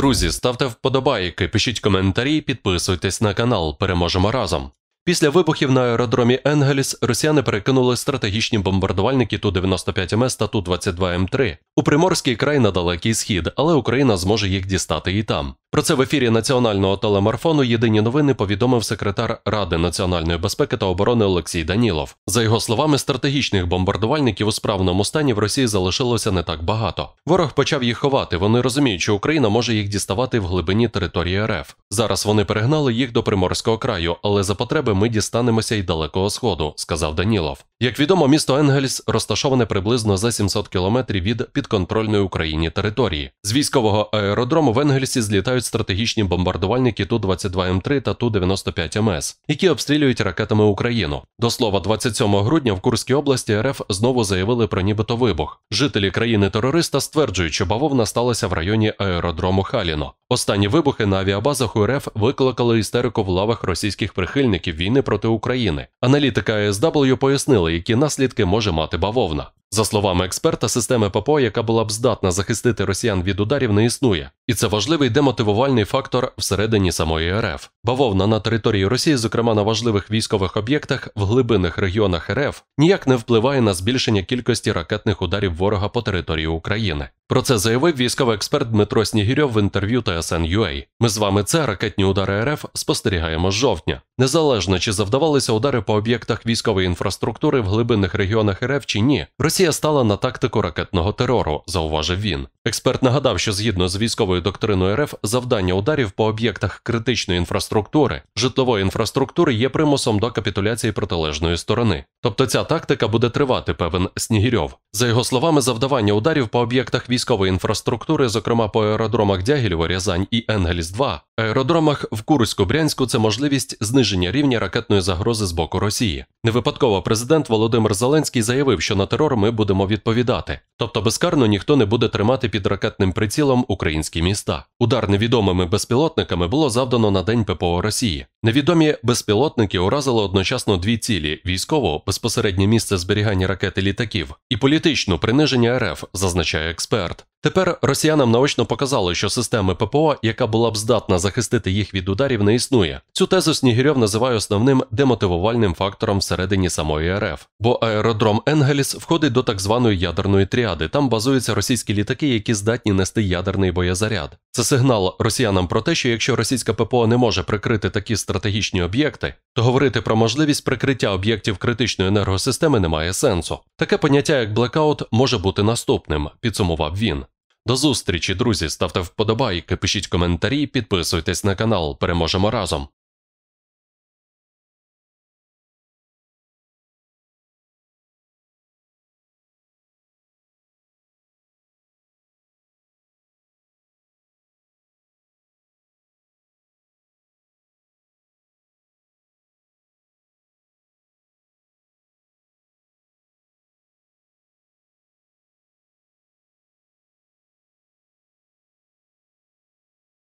Друзі, ставте вподобайки, пишіть коментарі, підписуйтесь на канал. Переможемо разом. Після вибухів на аеродромі Енгельс росіяни перекинули стратегічні бомбардувальники Ту-95МС та Ту-22М3 у Приморський край на далекий схід, але Україна зможе їх дістати і там. Про це в ефірі національного телемарфону Єдині новини повідомив секретар Ради національної безпеки та оборони Олексій Данілов. За його словами, стратегічних бомбардувальників у справному стані в Росії залишилося не так багато. Ворог почав їх ховати. Вони розуміють, що Україна може їх діставати в глибині території РФ. Зараз вони перегнали їх до приморського краю, але за потреби ми дістанемося й далекого сходу, сказав Данілов. Як відомо, місто Енгельс розташоване приблизно за 700 кілометрів від підконтрольної Україні території. З військового аеродрому в Енгельсі злітають мають стратегічні бомбардувальники Ту-22М3 та Ту-95МС, які обстрілюють ракетами Україну. До слова, 27 грудня в Курській області РФ знову заявили про нібито вибух. Жителі країни-терориста стверджують, що бавовна сталася в районі аеродрому Халіно. Останні вибухи на авіабазах УРФ викликали істерику в лавах російських прихильників війни проти України. Аналітика АСW пояснили, які наслідки може мати бавовна. За словами експерта, системи ППО, яка була б здатна захистити росіян від ударів, не існує, і це важливий демотивувальний фактор всередині самої РФ. Бавовна на території Росії, зокрема на важливих військових об'єктах в глибинних регіонах РФ, ніяк не впливає на збільшення кількості ракетних ударів ворога по території України. Про це заявив військовий експерт Дмитро Снігірьов в інтерв'ю TSN.ua. Ми з вами це ракетні удари РФ спостерігаємо з жовтня. Незалежно чи завдавалися удари по об'єктах військової інфраструктури в глибинних регіонах РФ чи ні, Росія стала на тактику ракетного терору, зауважив він. Експерт нагадав, що згідно з військовою доктриною РФ завдання ударів по об'єктах критичної інфраструктури, житлової інфраструктури є примусом до капітуляції протилежної сторони. Тобто ця тактика буде тривати певен Снігірьов. За його словами, завдавання ударів по об'єктах військової інфраструктури, зокрема по аеродромах Дягілєва, Рязань і Енгельс-2, аеродромах в Курську Брянську це можливість зниження рівня ракетної загрози з боку Росії. Не випадково президент Володимир Зеленський заявив, що на терор ми будемо відповідати. Тобто безкарно ніхто не буде тримати під ракетним прицілом українські міста. Удар невідомими безпілотниками було завдано на День ППО Росії. Невідомі безпілотники уразили одночасно дві цілі: військово безпосереднє місце зберігання ракети літаків і політичну приниження РФ, зазначає експерт. Тепер росіянам наочно показали, що системи ППО, яка була б здатна захистити їх від ударів, не існує. Цю тезу Снігірьов називає основним демотивувальним фактором всередині самої РФ, бо аеродром Енгельс входить до так званої ядерної тріади. Там базуються російські літаки, які здатні нести ядерний боєзаряд. Це сигнал росіянам про те, що якщо російська ППО не може прикрити такі стратегічні об'єкти, то говорити про можливість прикриття об'єктів критичної енергосистеми немає сенсу. Таке поняття, як блекаут, може бути наступним, підсумував він. До зустрічі, друзі. Ставте вподобайки, пишіть коментарі, підписуйтесь на канал. Переможемо разом.